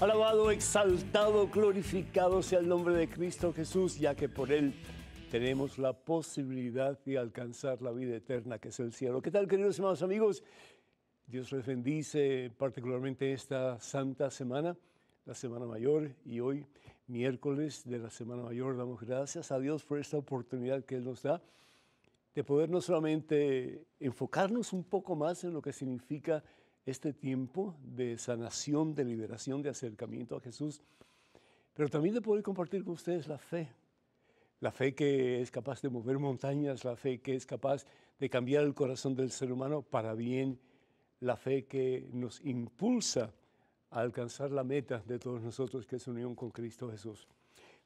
Alabado, exaltado, glorificado sea el nombre de Cristo Jesús, ya que por Él tenemos la posibilidad de alcanzar la vida eterna que es el cielo. ¿Qué tal, queridos hermanos amigos? Dios les bendice particularmente esta santa semana, la Semana Mayor, y hoy, miércoles de la Semana Mayor, damos gracias a Dios por esta oportunidad que Él nos da de poder no solamente enfocarnos un poco más en lo que significa este tiempo de sanación, de liberación, de acercamiento a Jesús, pero también de poder compartir con ustedes la fe, la fe que es capaz de mover montañas, la fe que es capaz de cambiar el corazón del ser humano para bien, la fe que nos impulsa a alcanzar la meta de todos nosotros, que es unión con Cristo Jesús.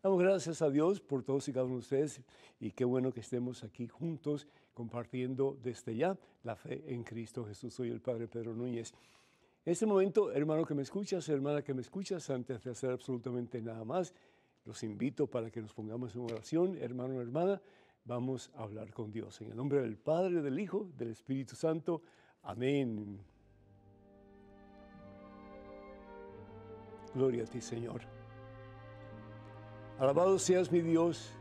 Damos gracias a Dios por todos y cada uno de ustedes y qué bueno que estemos aquí juntos compartiendo desde ya la fe en Cristo Jesús. Soy el Padre Pedro Núñez. En este momento, hermano que me escuchas, hermana que me escuchas, antes de hacer absolutamente nada más, los invito para que nos pongamos en oración, hermano, hermana. Vamos a hablar con Dios. En el nombre del Padre, del Hijo, del Espíritu Santo. Amén. Gloria a ti, Señor. Alabado seas mi Dios,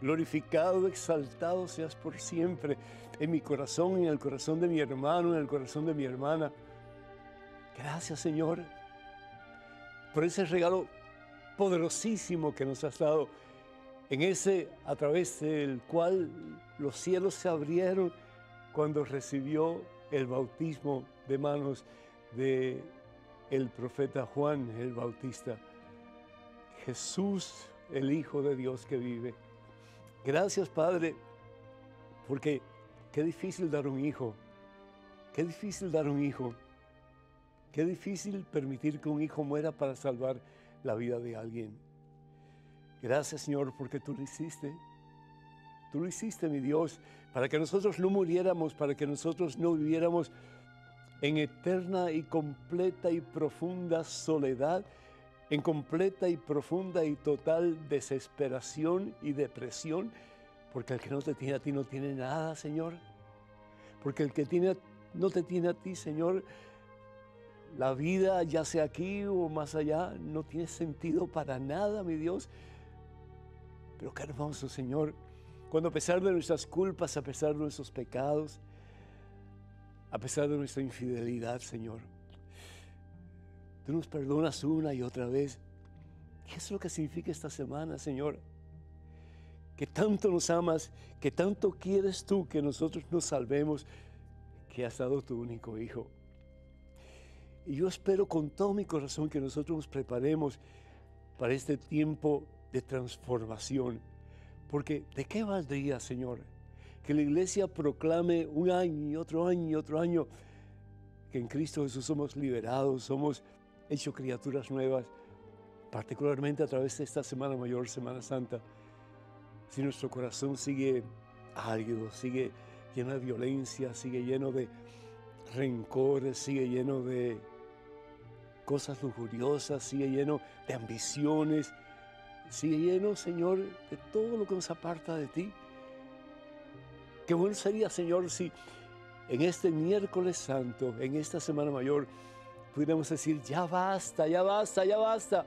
glorificado, exaltado seas por siempre en mi corazón, en el corazón de mi hermano, en el corazón de mi hermana. Gracias, Señor, por ese regalo poderosísimo que nos has dado, en ese a través del cual los cielos se abrieron cuando recibió el bautismo de manos de el profeta Juan el Bautista. Jesús, el Hijo de Dios que vive. Gracias, Padre, porque qué difícil dar un hijo. Qué difícil dar un hijo. Qué difícil permitir que un hijo muera para salvar la vida de alguien. Gracias Señor porque tú lo hiciste. Tú lo hiciste, mi Dios, para que nosotros no muriéramos, para que nosotros no viviéramos en eterna y completa y profunda soledad, en completa y profunda y total desesperación y depresión, porque el que no te tiene a ti no tiene nada, Señor. Porque el que tiene, no te tiene a ti, Señor, la vida, ya sea aquí o más allá, no tiene sentido para nada, mi Dios. Pero qué hermoso, Señor, cuando a pesar de nuestras culpas, a pesar de nuestros pecados, a pesar de nuestra infidelidad, Señor, tú nos perdonas una y otra vez. ¿Qué es lo que significa esta semana, Señor? Que tanto nos amas, que tanto quieres tú que nosotros nos salvemos, que has dado tu único Hijo. Y yo espero con todo mi corazón que nosotros nos preparemos para este tiempo de transformación. Porque ¿de qué valdría, Señor, que la iglesia proclame un año y otro año y otro año que en Cristo Jesús somos liberados, somos hechos criaturas nuevas, particularmente a través de esta Semana Mayor, Semana Santa? Si nuestro corazón sigue árido, sigue lleno de violencia, sigue lleno de rencores, sigue lleno de cosas lujuriosas, sigue lleno de ambiciones, sigue lleno, Señor, de todo lo que nos aparta de ti. Qué bueno sería, Señor, si en este miércoles santo, en esta Semana Mayor, pudiéramos decir, ya basta, ya basta, ya basta.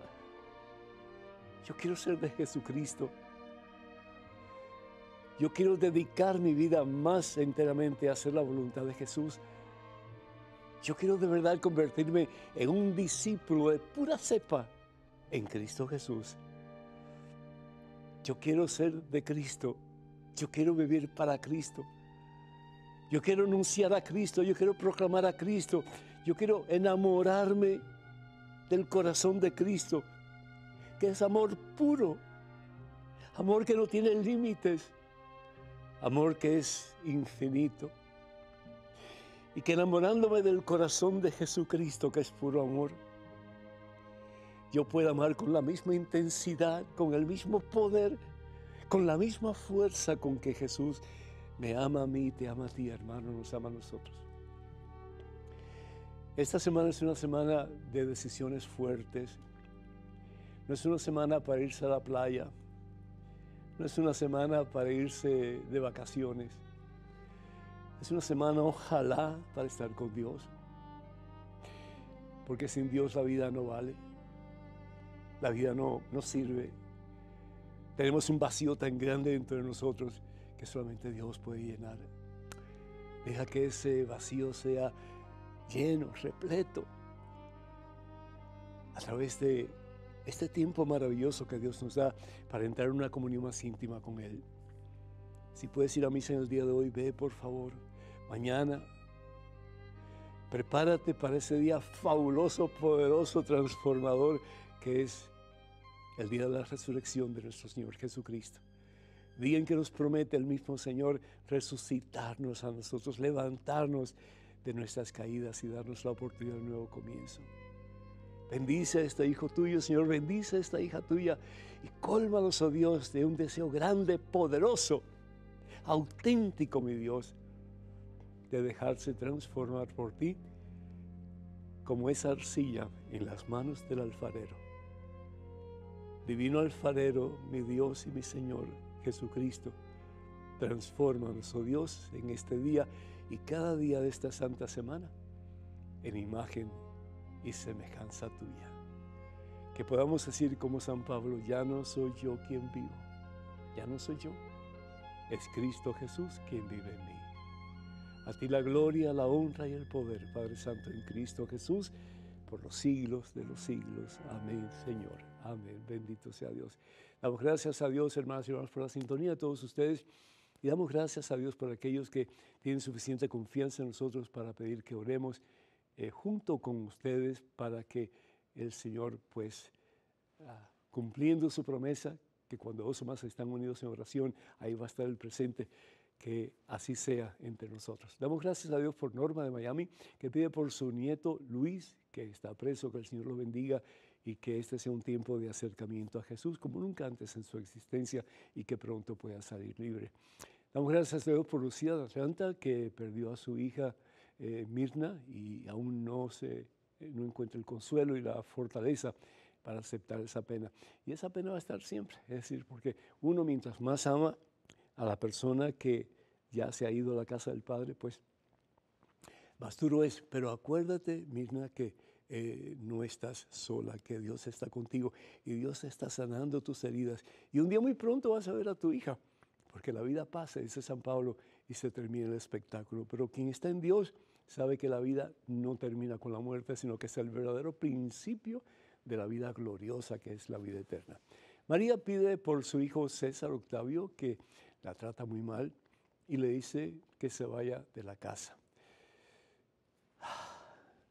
Yo quiero ser de Jesucristo. Yo quiero dedicar mi vida más enteramente a hacer la voluntad de Jesús. Yo quiero de verdad convertirme en un discípulo de pura cepa en Cristo Jesús. Yo quiero ser de Cristo. Yo quiero vivir para Cristo. Yo quiero anunciar a Cristo. Yo quiero proclamar a Cristo. Yo quiero enamorarme del corazón de Cristo, que es amor puro. Amor que no tiene límites. Amor que es infinito y que enamorándome del corazón de Jesucristo, que es puro amor, yo pueda amar con la misma intensidad, con el mismo poder, con la misma fuerza con que Jesús me ama a mí, te ama a ti, hermano, nos ama a nosotros. Esta semana es una semana de decisiones fuertes. No es una semana para irse a la playa. No es una semana para irse de vacaciones. Es una semana, ojalá, para estar con Dios. Porque sin Dios la vida no vale. La vida no, no sirve. Tenemos un vacío tan grande dentro de nosotros que solamente Dios puede llenar. Deja que ese vacío sea lleno, repleto, a través de este tiempo maravilloso que Dios nos da para entrar en una comunión más íntima con Él. Si puedes ir a misa en el día de hoy, ve por favor mañana. Prepárate para ese día fabuloso, poderoso, transformador que es el día de la resurrección de nuestro Señor Jesucristo. Día en que nos promete el mismo Señor resucitarnos a nosotros, levantarnos de nuestras caídas y darnos la oportunidad de un nuevo comienzo. Bendice a este hijo tuyo, Señor, bendice a esta hija tuya y cólmalos oh Dios, de un deseo grande, poderoso, auténtico, mi Dios, de dejarse transformar por ti como esa arcilla en las manos del alfarero. Divino alfarero, mi Dios y mi Señor Jesucristo, transfórmanos, oh Dios, en este día y cada día de esta santa semana en imagen y semejanza tuya. Que podamos decir como San Pablo, ya no soy yo quien vivo, ya no soy yo, es Cristo Jesús quien vive en mí. A ti la gloria, la honra y el poder, Padre Santo, en Cristo Jesús, por los siglos de los siglos. Amén, Señor. Amén. Bendito sea Dios. Damos gracias a Dios, hermanas y hermanos, por la sintonía de todos ustedes. Y damos gracias a Dios por aquellos que tienen suficiente confianza en nosotros para pedir que oremos eh, junto con ustedes para que el Señor, pues, ah, cumpliendo su promesa, que cuando dos o más están unidos en oración, ahí va a estar el presente que así sea entre nosotros. Damos gracias a Dios por Norma de Miami, que pide por su nieto Luis, que está preso, que el Señor lo bendiga y que este sea un tiempo de acercamiento a Jesús como nunca antes en su existencia y que pronto pueda salir libre. Damos gracias a Dios por Lucía de Atlanta, que perdió a su hija eh, Mirna y aún no, se, eh, no encuentra el consuelo y la fortaleza para aceptar esa pena. Y esa pena va a estar siempre, es decir, porque uno mientras más ama, a la persona que ya se ha ido a la casa del Padre, pues más es. Pero acuérdate, Mirna, que eh, no estás sola, que Dios está contigo y Dios está sanando tus heridas. Y un día muy pronto vas a ver a tu hija, porque la vida pasa, dice San Pablo, y se termina el espectáculo. Pero quien está en Dios sabe que la vida no termina con la muerte, sino que es el verdadero principio de la vida gloriosa que es la vida eterna. María pide por su hijo César Octavio que la trata muy mal y le dice que se vaya de la casa.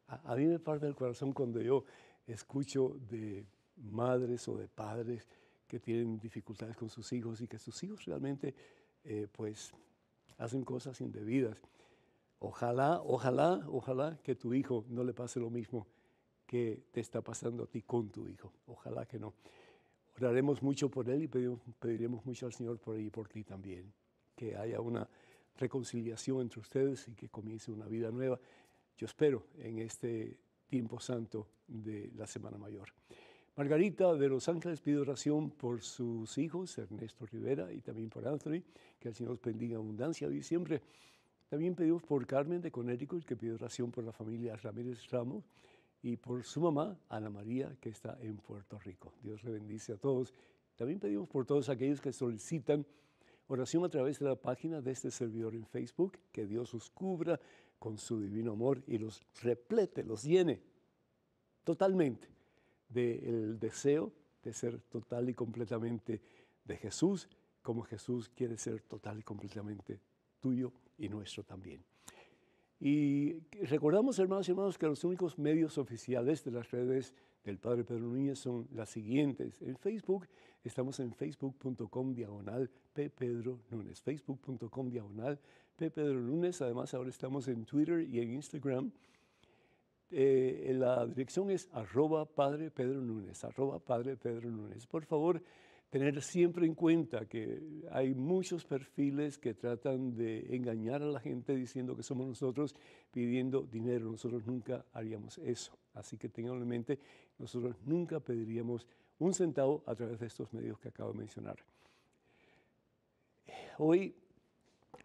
A, mí me parte el corazón cuando yo escucho de madres o de padres que tienen dificultades con sus hijos y que sus hijos realmente eh, pues hacen cosas indebidas. Ojalá, ojalá, ojalá que tu hijo no le pase lo mismo que te está pasando a ti con tu hijo. Ojalá que no. Oraremos mucho por él y pediremos mucho al Señor por él y por ti también. Que haya una reconciliación entre ustedes y que comience una vida nueva. Yo espero en este tiempo santo de la Semana Mayor. Margarita de Los Ángeles pide oración por sus hijos, Ernesto Rivera y también por Anthony, que el Señor los bendiga abundancia hoy y siempre. También pedimos por Carmen de Connecticut, que pide oración por la familia Ramírez Ramos, y por su mamá, Ana María, que está en Puerto Rico. Dios le bendice a todos. También pedimos por todos aquellos que solicitan oración a través de la página de este servidor en Facebook, que Dios los cubra con su divino amor y los replete, los llene totalmente del deseo de ser total y completamente de Jesús, como Jesús quiere ser total y completamente tuyo y nuestro también. Y recordamos, hermanos y hermanos, que los únicos medios oficiales de las redes del Padre Pedro Núñez son las siguientes. En Facebook estamos en facebook.com diagonal P. Pedro Núñez. Facebook.com diagonal P. Pedro Núñez. Además, ahora estamos en Twitter y en Instagram. Eh, la dirección es arroba Padre Pedro Núñez. Arroba Padre Pedro Núñez. Por favor, tener siempre en cuenta que hay muchos perfiles que tratan de engañar a la gente diciendo que somos nosotros pidiendo dinero. Nosotros nunca haríamos eso. Así que tengan en mente, nosotros nunca pediríamos un centavo a través de estos medios que acabo de mencionar. Hoy,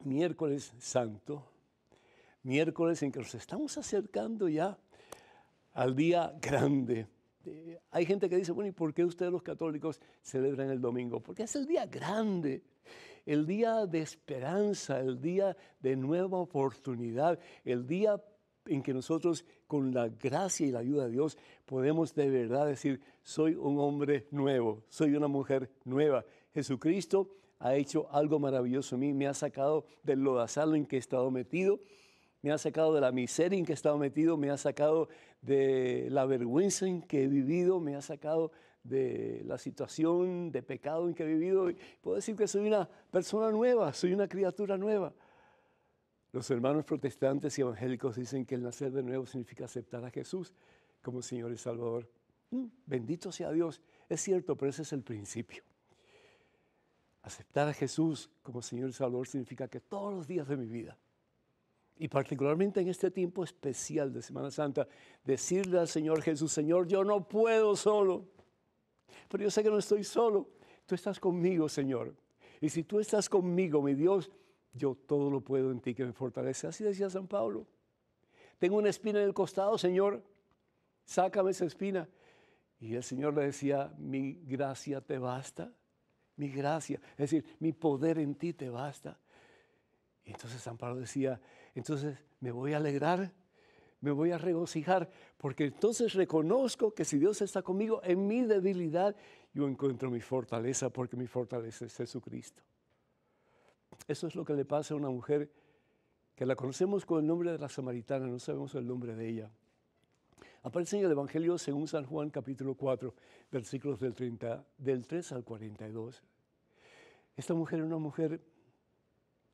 miércoles santo, miércoles en que nos estamos acercando ya al día grande este, hay gente que dice, bueno, ¿y por qué ustedes los católicos celebran el domingo? Porque es el día grande, el día de esperanza, el día de nueva oportunidad, el día en que nosotros con la gracia y la ayuda de Dios podemos de verdad decir, soy un hombre nuevo, soy una mujer nueva. Jesucristo ha hecho algo maravilloso a mí, me ha sacado del lodazal en que he estado metido, me ha sacado de la miseria en que he estado metido, me ha sacado de la vergüenza en que he vivido, me ha sacado de la situación de pecado en que he vivido. Puedo decir que soy una persona nueva, soy una criatura nueva. Los hermanos protestantes y evangélicos dicen que el nacer de nuevo significa aceptar a Jesús como Señor y Salvador. Mm, bendito sea Dios. Es cierto, pero ese es el principio. Aceptar a Jesús como Señor y Salvador significa que todos los días de mi vida y particularmente en este tiempo especial de Semana Santa, decirle al Señor Jesús, Señor, yo no puedo solo, pero yo sé que no estoy solo, tú estás conmigo, Señor. Y si tú estás conmigo, mi Dios, yo todo lo puedo en ti que me fortalece. Así decía San Pablo. Tengo una espina en el costado, Señor, sácame esa espina. Y el Señor le decía, mi gracia te basta, mi gracia, es decir, mi poder en ti te basta. Y entonces San Pablo decía, entonces me voy a alegrar, me voy a regocijar, porque entonces reconozco que si Dios está conmigo en mi debilidad, yo encuentro mi fortaleza, porque mi fortaleza es Jesucristo. Eso es lo que le pasa a una mujer que la conocemos con el nombre de la samaritana, no sabemos el nombre de ella. Aparece en el Evangelio según San Juan capítulo 4, versículos del, 30, del 3 al 42. Esta mujer es una mujer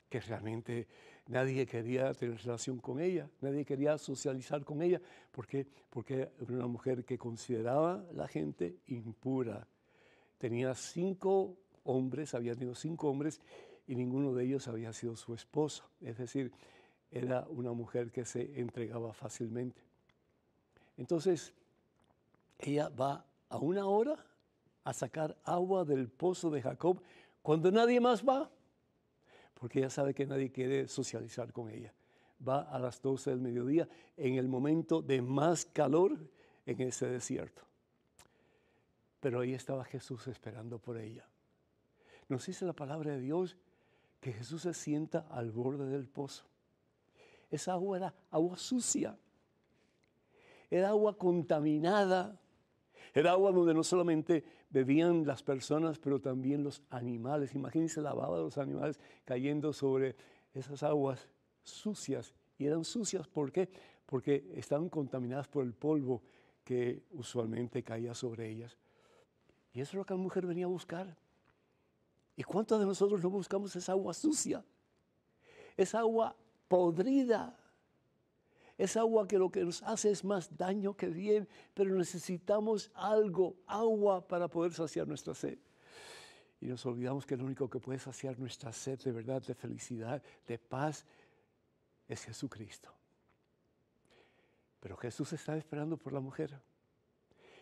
que realmente nadie quería tener relación con ella, nadie quería socializar con ella, porque, porque era una mujer que consideraba la gente impura. Tenía cinco hombres, había tenido cinco hombres y ninguno de ellos había sido su esposo. Es decir, era una mujer que se entregaba fácilmente. Entonces, ella va a una hora a sacar agua del pozo de Jacob cuando nadie más va porque ella sabe que nadie quiere socializar con ella. Va a las 12 del mediodía, en el momento de más calor en ese desierto. Pero ahí estaba Jesús esperando por ella. Nos dice la palabra de Dios que Jesús se sienta al borde del pozo. Esa agua era agua sucia, era agua contaminada, era agua donde no solamente bebían las personas, pero también los animales. Imagínense la baba de los animales cayendo sobre esas aguas sucias. Y eran sucias, ¿por qué? Porque estaban contaminadas por el polvo que usualmente caía sobre ellas. Y eso es lo que la mujer venía a buscar. ¿Y cuántos de nosotros no buscamos esa agua sucia? Esa agua podrida, es agua que lo que nos hace es más daño que bien, pero necesitamos algo, agua, para poder saciar nuestra sed. Y nos olvidamos que lo único que puede saciar nuestra sed de verdad, de felicidad, de paz, es Jesucristo. Pero Jesús está esperando por la mujer.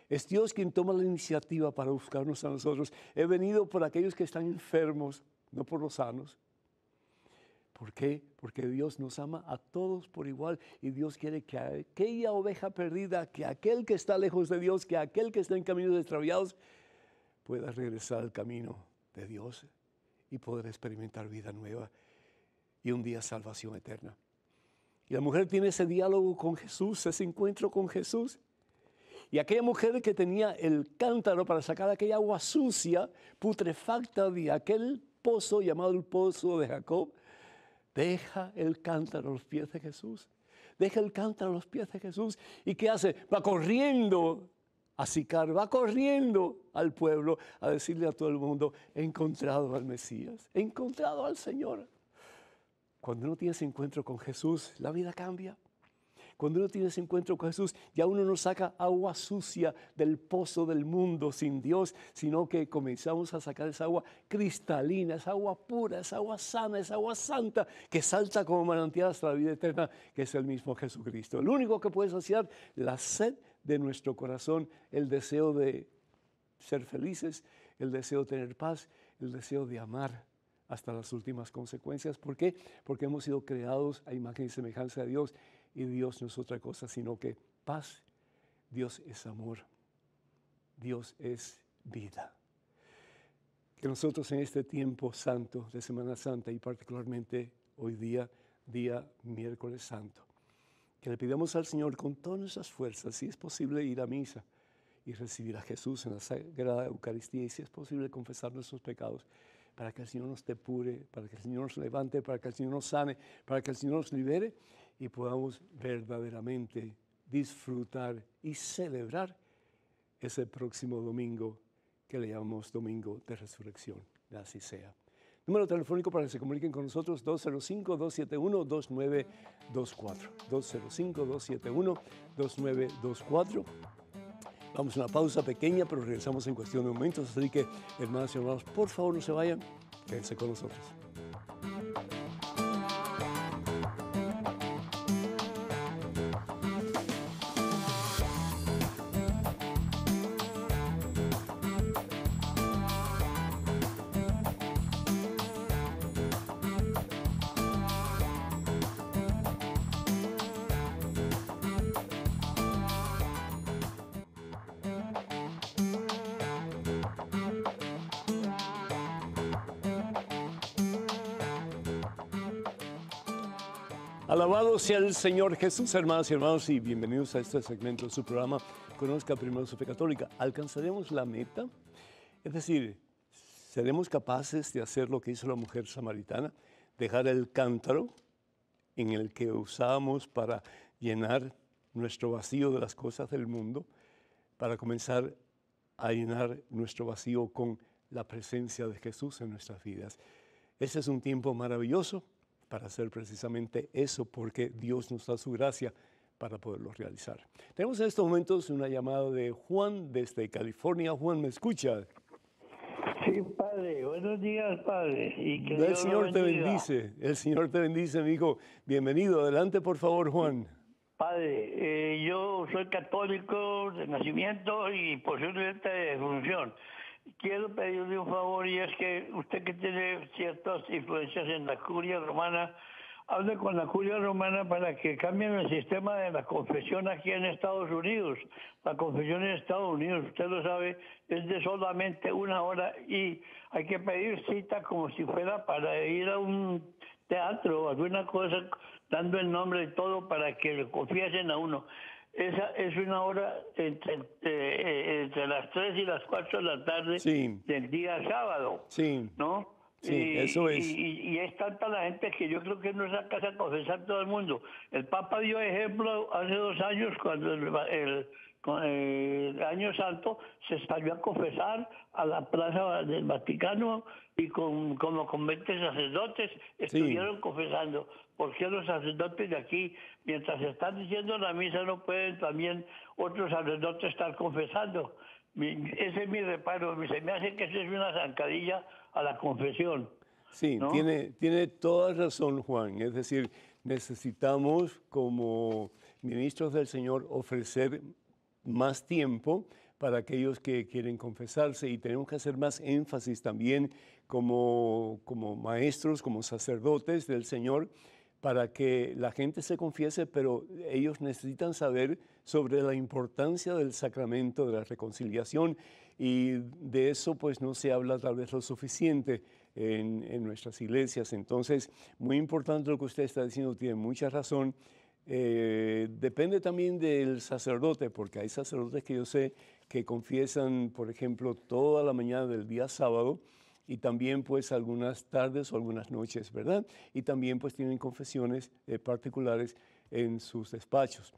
Es Dios quien toma la iniciativa para buscarnos a nosotros. He venido por aquellos que están enfermos, no por los sanos. ¿Por qué? Porque Dios nos ama a todos por igual y Dios quiere que aquella oveja perdida, que aquel que está lejos de Dios, que aquel que está en caminos extraviados, pueda regresar al camino de Dios y poder experimentar vida nueva y un día salvación eterna. Y la mujer tiene ese diálogo con Jesús, ese encuentro con Jesús. Y aquella mujer que tenía el cántaro para sacar aquella agua sucia, putrefacta de aquel pozo llamado el pozo de Jacob, Deja el cántaro a los pies de Jesús. Deja el cántaro a los pies de Jesús. ¿Y qué hace? Va corriendo a Sicar, va corriendo al pueblo a decirle a todo el mundo, he encontrado al Mesías, he encontrado al Señor. Cuando uno tiene encuentro con Jesús, la vida cambia. Cuando uno tiene ese encuentro con Jesús, ya uno no saca agua sucia del pozo del mundo sin Dios, sino que comenzamos a sacar esa agua cristalina, esa agua pura, esa agua sana, esa agua santa, que salta como manantial hasta la vida eterna, que es el mismo Jesucristo. El único que puede saciar la sed de nuestro corazón, el deseo de ser felices, el deseo de tener paz, el deseo de amar hasta las últimas consecuencias. ¿Por qué? Porque hemos sido creados a imagen y semejanza de Dios y Dios no es otra cosa sino que paz, Dios es amor, Dios es vida. Que nosotros en este tiempo santo de Semana Santa y particularmente hoy día, día miércoles santo, que le pidamos al Señor con todas nuestras fuerzas, si es posible ir a misa y recibir a Jesús en la Sagrada Eucaristía y si es posible confesar nuestros pecados, para que el Señor nos depure, para que el Señor nos levante, para que el Señor nos sane, para que el Señor nos libere y podamos verdaderamente disfrutar y celebrar ese próximo domingo que le llamamos Domingo de Resurrección. Así sea. Número telefónico para que se comuniquen con nosotros 205-271-2924. 205-271-2924. Vamos a una pausa pequeña, pero regresamos en cuestión de momentos. Así que, hermanos y hermanos, por favor no se vayan, quédense con nosotros. Alabado sea el Señor Jesús, hermanas y hermanos, y bienvenidos a este segmento de su programa Conozca Primero su Fe Católica. ¿Alcanzaremos la meta? Es decir, ¿seremos capaces de hacer lo que hizo la mujer samaritana? Dejar el cántaro en el que usábamos para llenar nuestro vacío de las cosas del mundo, para comenzar a llenar nuestro vacío con la presencia de Jesús en nuestras vidas. Ese es un tiempo maravilloso para hacer precisamente eso, porque Dios nos da su gracia para poderlo realizar. Tenemos en estos momentos una llamada de Juan desde California. Juan, ¿me escucha? Sí, padre. Buenos días, padre. el Señor te bendice. El Señor te bendice, hijo. Bienvenido. Adelante, por favor, Juan. Padre, eh, yo soy católico de nacimiento y posiblemente de función quiero pedirle un favor y es que usted que tiene ciertas influencias en la curia romana, hable con la curia romana para que cambien el sistema de la confesión aquí en Estados Unidos. La confesión en Estados Unidos, usted lo sabe, es de solamente una hora y hay que pedir cita como si fuera para ir a un teatro o alguna cosa, dando el nombre y todo para que le confiesen a uno. Esa es una hora entre, entre, eh, las 3 y las 4 de la tarde del día sábado. Sí. ¿No? y, eso es. Y, es tanta la gente que yo creo que no es la casa confesar todo el mundo. El Papa dio ejemplo hace dos años cuando el el eh, año santo, se salió a confesar a la plaza del Vaticano y como con 20 sacerdotes estuvieron confesando. confesando. porque los sacerdotes de aquí, mientras están diciendo la misa, no pueden también otros sacerdotes estar confesando? ese es mi reparo, se me hace que eso es una zancadilla a la confesión. Sí, tiene, tiene toda razón Juan, es decir, necesitamos como ministros del Señor ofrecer más tiempo para aquellos que quieren confesarse y tenemos que hacer más énfasis también como, como maestros, como sacerdotes del Señor, para que la gente se confiese, pero ellos necesitan saber sobre la importancia del sacramento de la reconciliación y de eso pues no se habla tal vez lo suficiente en, en nuestras iglesias. Entonces, muy importante lo que usted está diciendo, tiene mucha razón eh, depende también del sacerdote, porque hay sacerdotes que yo sé que confiesan, por ejemplo, toda la mañana del día sábado y también pues algunas tardes o algunas noches, ¿verdad? Y también pues tienen confesiones eh, particulares en sus despachos.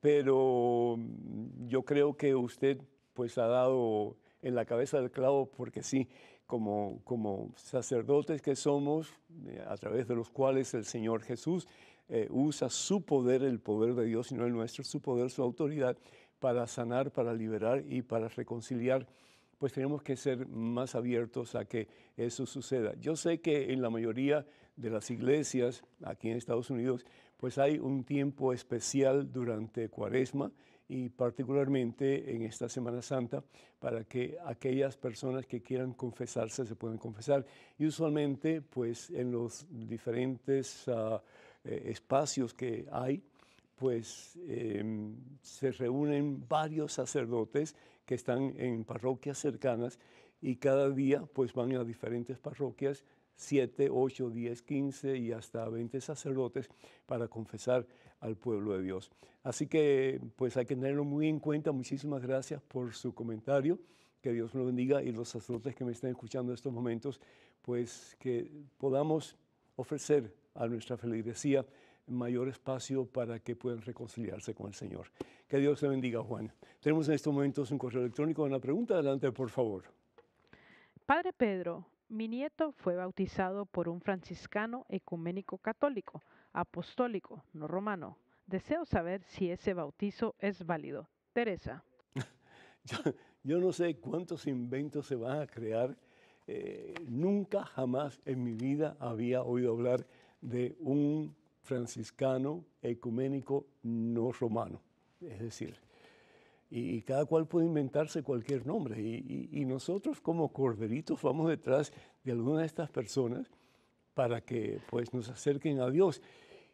Pero mm, yo creo que usted pues ha dado en la cabeza del clavo porque sí, como, como sacerdotes que somos, eh, a través de los cuales el Señor Jesús eh, usa su poder, el poder de Dios y el nuestro, su poder, su autoridad para sanar, para liberar y para reconciliar, pues tenemos que ser más abiertos a que eso suceda. Yo sé que en la mayoría de las iglesias aquí en Estados Unidos, pues hay un tiempo especial durante Cuaresma y particularmente en esta Semana Santa para que aquellas personas que quieran confesarse se puedan confesar. Y usualmente, pues en los diferentes... Ah, eh, espacios que hay, pues em, se reúnen varios sacerdotes que están en parroquias cercanas y cada día pues van a diferentes parroquias, 7, 8, 10, 15 y hasta 20 sacerdotes para confesar al pueblo de Dios. Así que pues hay que tenerlo muy en cuenta. Muchísimas gracias por su comentario. Que Dios lo bendiga y los sacerdotes que me están escuchando en estos momentos, pues que podamos ofrecer a nuestra feligresía mayor espacio para que puedan reconciliarse con el Señor. Que Dios te bendiga, Juan. Tenemos en estos momentos un correo electrónico. Una pregunta, adelante, por favor. Padre Pedro, mi nieto fue bautizado por un franciscano ecuménico católico, apostólico, no romano. Deseo saber si ese bautizo es válido. Teresa. yo, no sé cuántos inventos se van a crear. Eh, nunca jamás en mi vida había oído hablar de un franciscano ecuménico no romano. Es decir, y, cada cual puede inventarse cualquier nombre. Y, nosotros como corderitos vamos detrás de alguna de estas personas para que pues, nos acerquen a Dios.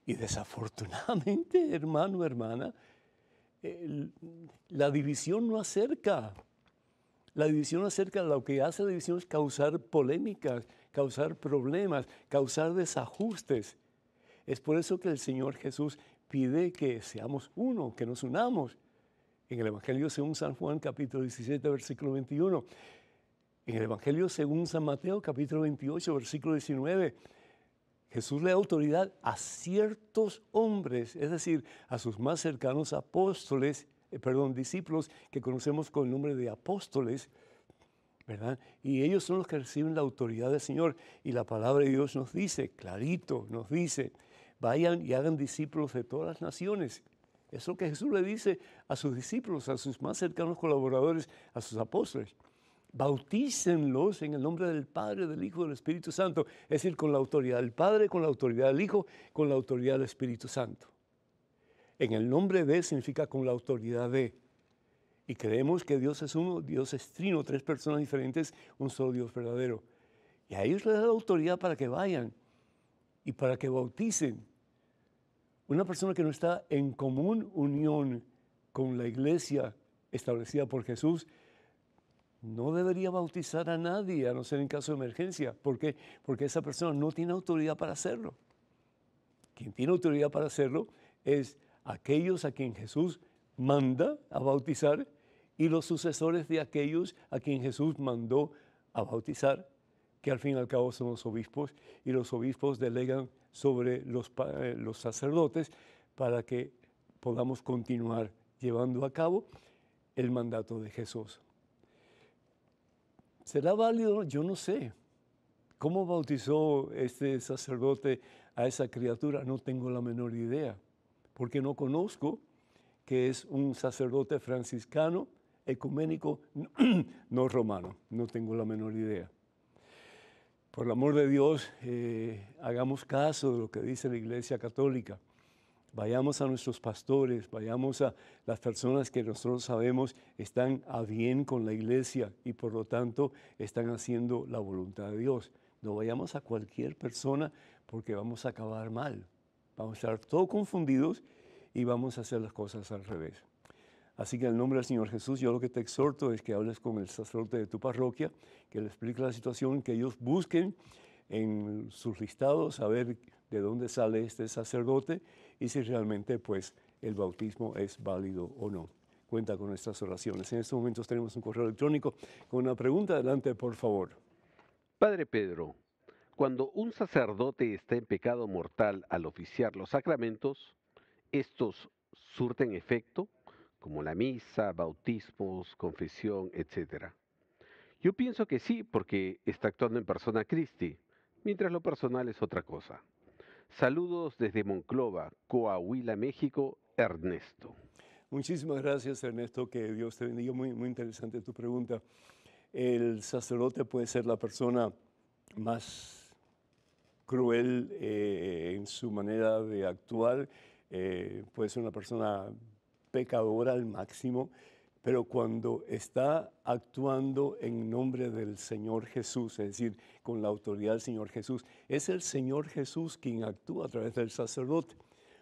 Y desafortunadamente, hermano, hermana, la división no acerca la división acerca de lo que hace la división es causar polémicas, causar problemas, causar desajustes. Es por eso que el Señor Jesús pide que seamos uno, que nos unamos. En el Evangelio según San Juan capítulo 17 versículo 21. En el Evangelio según San Mateo capítulo 28 versículo 19. Jesús le da autoridad a ciertos hombres, es decir, a sus más cercanos apóstoles, eh, perdón, discípulos que conocemos con el nombre de apóstoles, ¿verdad? Y ellos son los que reciben la autoridad del Señor. Y la palabra de Dios nos dice, clarito, nos dice, vayan y hagan discípulos de todas las naciones. Es lo que Jesús le dice a sus discípulos, a sus más cercanos colaboradores, a sus apóstoles. Bautícenlos en el nombre del Padre, del Hijo y del Espíritu Santo. Es decir, con la autoridad del Padre, con la autoridad del Hijo, con la autoridad del Espíritu Santo. En el nombre de significa con la autoridad de. Y creemos que Dios es uno, Dios es trino, tres personas diferentes, un solo Dios verdadero. Y a ellos les da la autoridad para que vayan y para que bauticen. Una persona que no está en común unión con la iglesia establecida por Jesús, no debería bautizar a nadie, a no ser en caso de emergencia. ¿Por qué? Porque esa persona no tiene autoridad para hacerlo. Quien tiene autoridad para hacerlo es aquellos a quien Jesús manda a bautizar y los sucesores de aquellos a quien Jesús mandó a bautizar, que al fin y al cabo son los obispos, y los obispos delegan sobre los, eh, los sacerdotes para que podamos continuar llevando a cabo el mandato de Jesús. ¿Será válido? Yo no sé. ¿Cómo bautizó este sacerdote a esa criatura? No tengo la menor idea porque no conozco, que es un sacerdote franciscano, ecuménico, no romano, no tengo la menor idea. Por el amor de Dios, eh, hagamos caso de lo que dice la Iglesia Católica. Vayamos a nuestros pastores, vayamos a las personas que nosotros sabemos están a bien con la iglesia y por lo tanto están haciendo la voluntad de Dios. No vayamos a cualquier persona porque vamos a acabar mal. Vamos a estar todos confundidos y vamos a hacer las cosas al revés. Así que en el nombre del Señor Jesús, yo lo que te exhorto es que hables con el sacerdote de tu parroquia, que le explique la situación, que ellos busquen en sus listados a ver de dónde sale este sacerdote y si realmente pues el bautismo es válido o no. Cuenta con nuestras oraciones. En estos momentos tenemos un correo electrónico con una pregunta. Adelante, por favor. Padre Pedro, cuando un sacerdote está en pecado mortal al oficiar los sacramentos, estos surten efecto, como la misa, bautismos, confesión, etc. Yo pienso que sí, porque está actuando en persona Cristi, mientras lo personal es otra cosa. Saludos desde Monclova, Coahuila, México, Ernesto. Muchísimas gracias, Ernesto, que Dios te bendiga. Muy, muy interesante tu pregunta. El sacerdote puede ser la persona más cruel eh, en su manera de actuar, eh, puede ser una persona pecadora al máximo, pero cuando está actuando en nombre del Señor Jesús, es decir, con la autoridad del Señor Jesús, es el Señor Jesús quien actúa a través del sacerdote.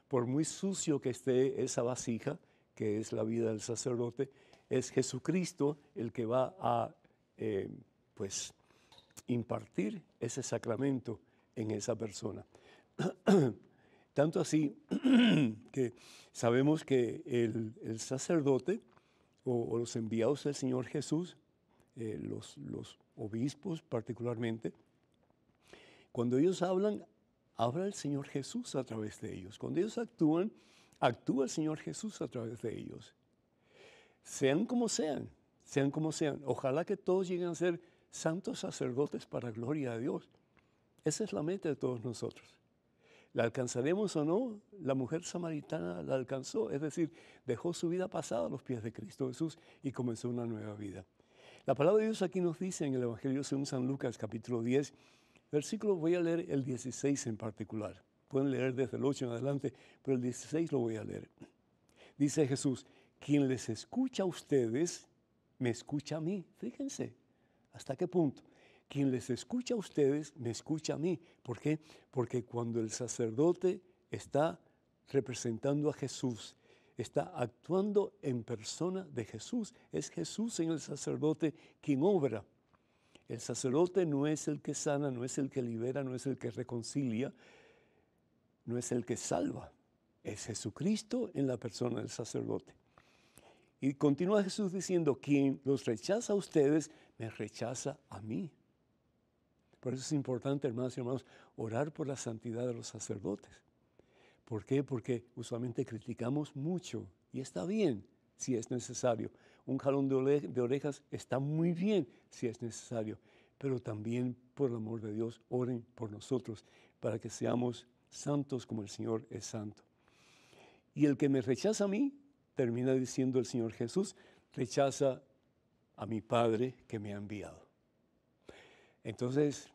Por muy sucio que esté esa vasija, que es la vida del sacerdote, es Jesucristo el que va a, eh, pues, impartir ese sacramento en esa persona. Tanto así que sabemos que el, sacerdote o, los enviados del Señor Jesús, eh, los, los obispos particularmente, cuando ellos hablan, habla el Señor Jesús a través de ellos. Cuando ellos actúan, actúa el Señor Jesús a través de ellos. Sean como sean, sean como sean. Ojalá que todos lleguen a ser santos sacerdotes para gloria a Dios. Esa es la meta de todos nosotros. ¿La alcanzaremos o no? La mujer samaritana la alcanzó, es decir, dejó su vida pasada a los pies de Cristo Jesús y comenzó una nueva vida. La palabra de Dios aquí nos dice en el Evangelio según San Lucas capítulo 10, versículo, voy a leer el 16 en particular. Pueden leer desde el 8 en adelante, pero el 16 lo voy a leer. Dice Jesús, quien les escucha a ustedes, me escucha a mí. Fíjense, ¿hasta qué punto? quien les escucha a ustedes me escucha a mí. ¿Por qué? Porque cuando el sacerdote está representando a Jesús, está actuando en persona de Jesús, es Jesús en el sacerdote quien obra. El sacerdote no es el que sana, no es el que libera, no es el que reconcilia, no es el que salva. Es Jesucristo en la persona del sacerdote. Y continúa Jesús diciendo, quien los rechaza a ustedes, me rechaza a mí. Por eso es importante, hermanos y hermanos, orar por la santidad de los sacerdotes. ¿Por qué? Porque usualmente criticamos mucho y está bien si es necesario. Un jalón de, de orejas está muy bien si es necesario. Pero también, por el amor de Dios, oren por nosotros para que seamos santos como el Señor es santo. Y el que me rechaza a mí, termina diciendo el Señor Jesús, rechaza a mi Padre que me ha enviado. Entonces,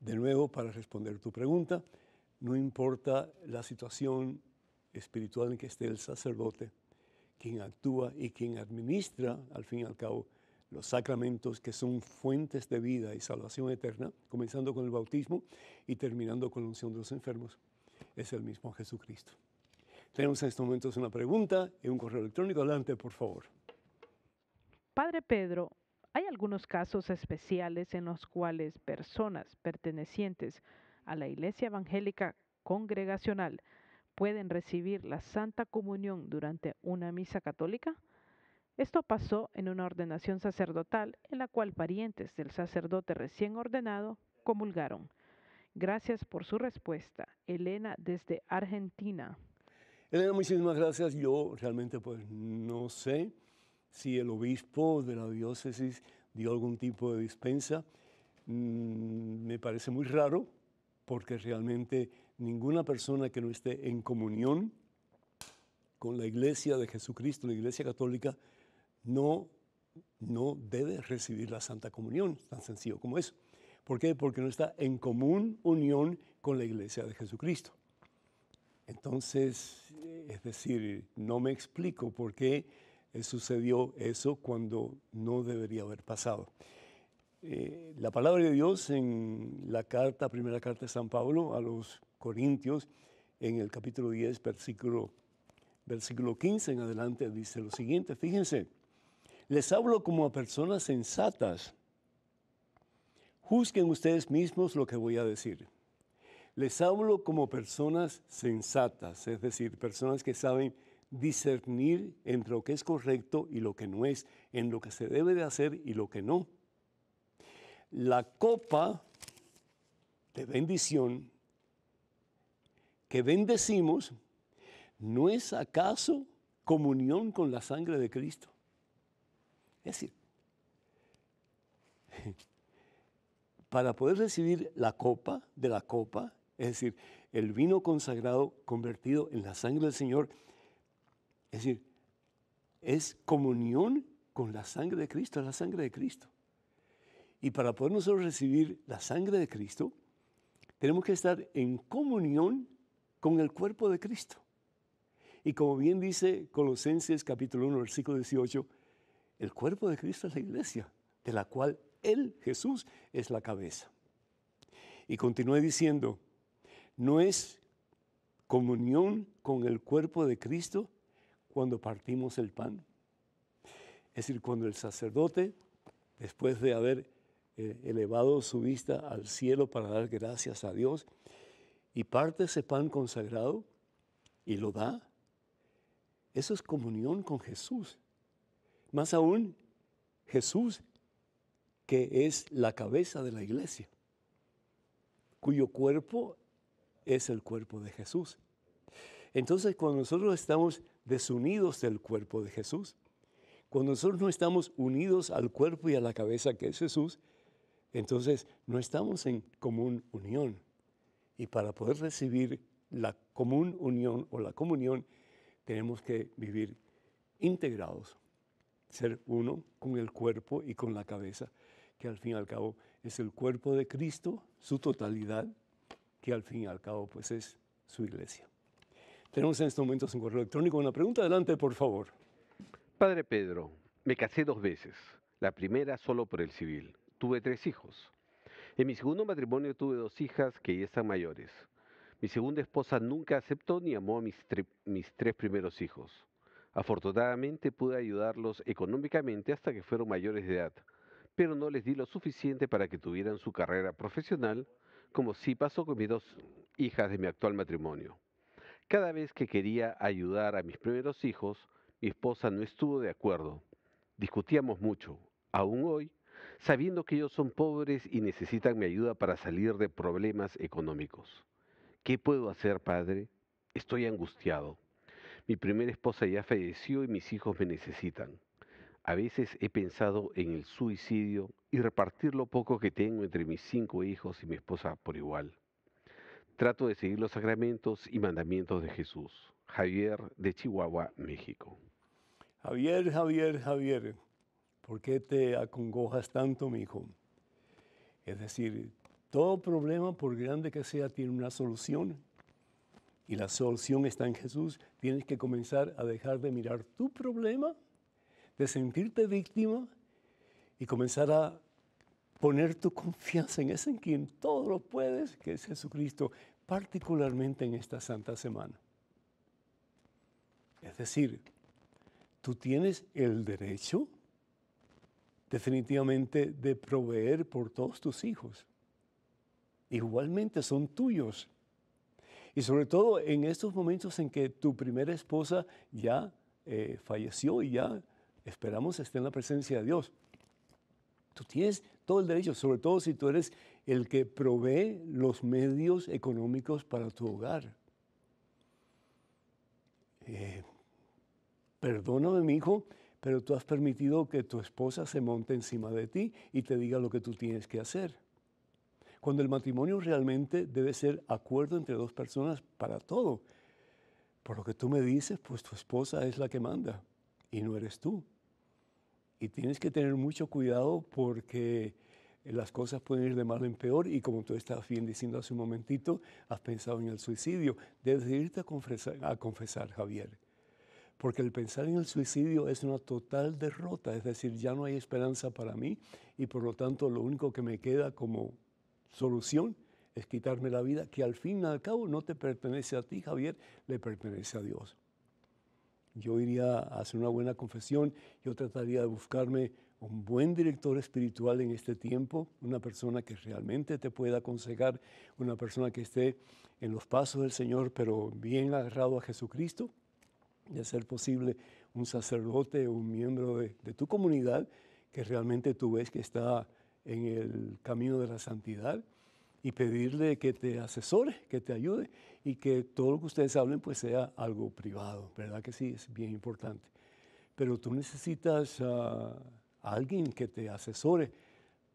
de nuevo, para responder tu pregunta, no importa la situación espiritual en que esté el sacerdote, quien actúa y quien administra, al fin y al cabo, los sacramentos que son fuentes de vida y salvación eterna, comenzando con el bautismo y terminando con la unción de los enfermos, es el mismo Jesucristo. Tenemos en estos momentos una pregunta y un correo electrónico. Adelante, por favor. Padre Pedro, hay algunos casos especiales en los cuales personas pertenecientes a la Iglesia Evangélica Congregacional pueden recibir la Santa Comunión durante una misa católica? Esto pasó en una ordenación sacerdotal en la cual parientes del sacerdote recién ordenado comulgaron. Gracias por su respuesta, Elena desde Argentina. Elena, muchísimas gracias. Yo realmente pues no sé si el obispo de la diócesis dio algún tipo de dispensa. Mm, me parece muy raro porque realmente ninguna persona que no esté en comunión con la iglesia de Jesucristo, la iglesia católica, no, no debe recibir la Santa Comunión, tan sencillo como eso. ¿Por qué? Porque no está en común unión con la iglesia de Jesucristo. Entonces, es decir, no me explico por qué eh, sucedió eso cuando no debería haber pasado. Eh, la palabra de Dios en la carta, primera carta de San Pablo a los Corintios, en el capítulo 10, versículo, versículo 15 en adelante, dice lo siguiente, fíjense, les hablo como a personas sensatas. Juzguen ustedes mismos lo que voy a decir. Les hablo como personas sensatas, es decir, personas que saben discernir entre lo que es correcto y lo que no es, en lo que se debe de hacer y lo que no. La copa de bendición que bendecimos, ¿no es acaso comunión con la sangre de Cristo? Es decir, para poder recibir la copa de la copa, es decir, el vino consagrado convertido en la sangre del Señor, es decir, es comunión con la sangre de Cristo, es la sangre de Cristo. Y para poder nosotros recibir la sangre de Cristo, tenemos que estar en comunión con el cuerpo de Cristo. Y como bien dice Colosenses capítulo 1, versículo 18, el cuerpo de Cristo es la iglesia, de la cual Él, Jesús, es la cabeza. Y continúa diciendo, no es comunión con el cuerpo de Cristo cuando partimos el pan. Es decir, cuando el sacerdote, después de haber eh, elevado su vista al cielo para dar gracias a Dios, y parte ese pan consagrado y lo da, eso es comunión con Jesús. Más aún, Jesús, que es la cabeza de la iglesia, cuyo cuerpo es el cuerpo de Jesús. Entonces, cuando nosotros estamos desunidos del cuerpo de Jesús, cuando nosotros no estamos unidos al cuerpo y a la cabeza que es Jesús, entonces no estamos en común unión. Y para poder recibir la común unión o la comunión, tenemos que vivir integrados, ser uno con el cuerpo y con la cabeza, que al fin y al cabo es el cuerpo de Cristo, su totalidad, que al fin y al cabo pues es su iglesia. Tenemos en estos momentos un correo electrónico. Una pregunta, adelante, por favor. Padre Pedro, me casé dos veces. La primera solo por el civil. Tuve tres hijos. En mi segundo matrimonio tuve dos hijas que ya están mayores. Mi segunda esposa nunca aceptó ni amó a mis, mis tres primeros hijos. Afortunadamente pude ayudarlos económicamente hasta que fueron mayores de edad, pero no les di lo suficiente para que tuvieran su carrera profesional, como sí pasó con mis dos hijas de mi actual matrimonio. Cada vez que quería ayudar a mis primeros hijos, mi esposa no estuvo de acuerdo. Discutíamos mucho. Aún hoy, sabiendo que ellos son pobres y necesitan mi ayuda para salir de problemas económicos. ¿Qué puedo hacer, padre? Estoy angustiado. Mi primera esposa ya falleció y mis hijos me necesitan. A veces he pensado en el suicidio y repartir lo poco que tengo entre mis cinco hijos y mi esposa por igual. Trato de seguir los sacramentos y mandamientos de Jesús. Javier de Chihuahua, México. Javier, Javier, Javier, ¿por qué te acongojas tanto, mi hijo? Es decir, todo problema, por grande que sea, tiene una solución. Y la solución está en Jesús. Tienes que comenzar a dejar de mirar tu problema, de sentirte víctima y comenzar a poner tu confianza en ese en quien todo lo puedes, que es Jesucristo, particularmente en esta Santa Semana. Es decir, tú tienes el derecho definitivamente de proveer por todos tus hijos. Igualmente son tuyos. Y sobre todo en estos momentos en que tu primera esposa ya eh, falleció y ya esperamos esté en la presencia de Dios. Tú tienes todo el derecho, sobre todo si tú eres el que provee los medios económicos para tu hogar. Eh, perdóname, mi hijo, pero tú has permitido que tu esposa se monte encima de ti y te diga lo que tú tienes que hacer. Cuando el matrimonio realmente debe ser acuerdo entre dos personas para todo. Por lo que tú me dices, pues tu esposa es la que manda y no eres tú y tienes que tener mucho cuidado porque las cosas pueden ir de mal en peor y como tú estabas bien diciendo hace un momentito, has pensado en el suicidio. Debes irte a confesar, a confesar, Javier, porque el pensar en el suicidio es una total derrota, es decir, ya no hay esperanza para mí y por lo tanto lo único que me queda como solución es quitarme la vida, que al fin y al cabo no te pertenece a ti, Javier, le pertenece a Dios yo iría a hacer una buena confesión, yo trataría de buscarme un buen director espiritual en este tiempo, una persona que realmente te pueda aconsejar, una persona que esté en los pasos del Señor, pero bien agarrado a Jesucristo, y hacer posible un sacerdote, un miembro de tu comunidad, que realmente tú ves que está en el camino de la santidad y pedirle que te asesore, que te ayude y que todo lo que ustedes hablen pues sea algo privado, ¿verdad que sí? Es bien importante. Pero tú necesitas a ah, alguien que te asesore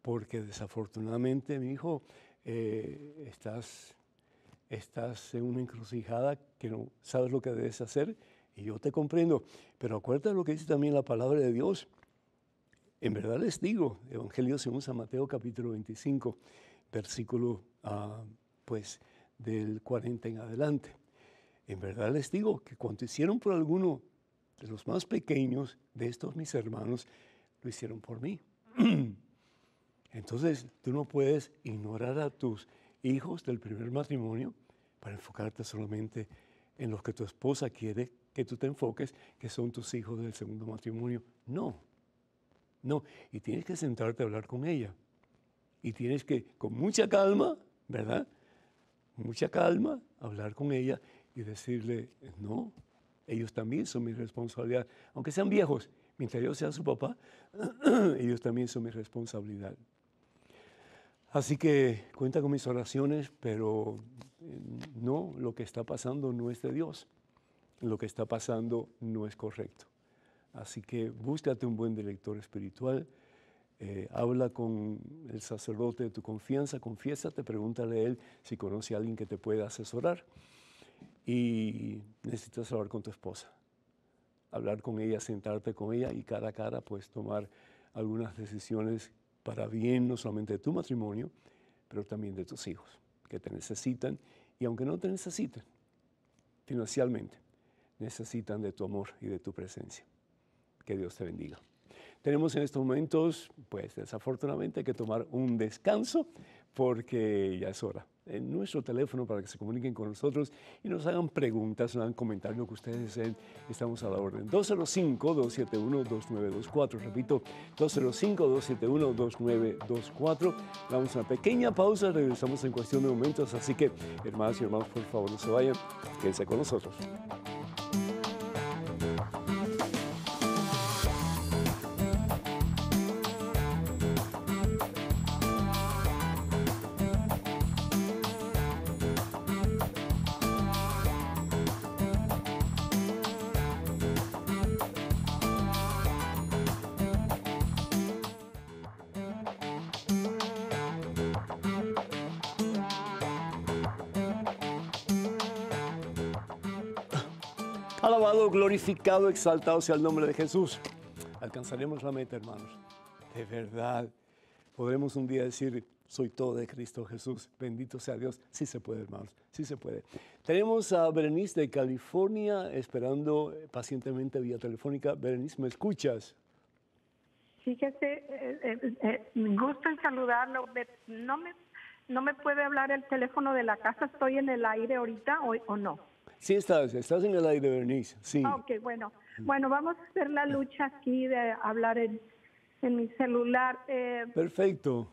porque desafortunadamente, mi hijo, eh, estás, estás en una encrucijada que no sabes lo que debes hacer y yo te comprendo. Pero acuérdate lo que dice también la palabra de Dios. En verdad les digo, Evangelio según San Mateo capítulo 25, versículo ah, pues del 40 en adelante. En verdad les digo que cuando hicieron por alguno de los más pequeños de estos mis hermanos, lo hicieron por mí. Entonces tú no puedes ignorar a tus hijos del primer matrimonio para enfocarte solamente en los que tu esposa quiere que tú te enfoques, que son tus hijos del segundo matrimonio. No, no. Y tienes que sentarte a hablar con ella y tienes que, con mucha calma, ¿verdad? Mucha calma, hablar con ella y decirle, no, ellos también son mi responsabilidad. Aunque sean viejos, mientras yo sea su papá, ellos también son mi responsabilidad. Así que cuenta con mis oraciones, pero eh, no, lo que está pasando no es de Dios. Lo que está pasando no es correcto. Así que búscate un buen director espiritual eh, habla con el sacerdote de tu confianza, confiésate, pregúntale a él si conoce a alguien que te pueda asesorar. Y necesitas hablar con tu esposa, hablar con ella, sentarte con ella y cara a cara, puedes tomar algunas decisiones para bien no solamente de tu matrimonio, pero también de tus hijos, que te necesitan y aunque no te necesiten financialmente, necesitan de tu amor y de tu presencia. Que Dios te bendiga. Tenemos en estos momentos, pues desafortunadamente hay que tomar un descanso porque ya es hora. En nuestro teléfono para que se comuniquen con nosotros y nos hagan preguntas, nos hagan comentarios que ustedes deseen. Estamos a la orden. 205-271-2924. Repito, 205-271-2924. Damos una pequeña pausa, regresamos en cuestión de momentos. Así que, hermanas y hermanos, por favor, no se vayan. Quédense con nosotros. glorificado, exaltado sea el nombre de Jesús. Alcanzaremos la meta, hermanos. De verdad, podremos un día decir, soy todo de Cristo Jesús. Bendito sea Dios. Sí se puede, hermanos. Sí se puede. Tenemos a Berenice de California esperando pacientemente vía telefónica. Berenice, ¿me escuchas? Fíjese, eh, eh, eh, eh gusto en saludarlo. No me, no me puede hablar el teléfono de la casa. Estoy en el aire ahorita o no. Sí, estás, estás en el aire, Berenice. Sí. Ah, ok, bueno. Bueno, vamos a hacer la lucha aquí de hablar en, mi celular. Eh, Perfecto.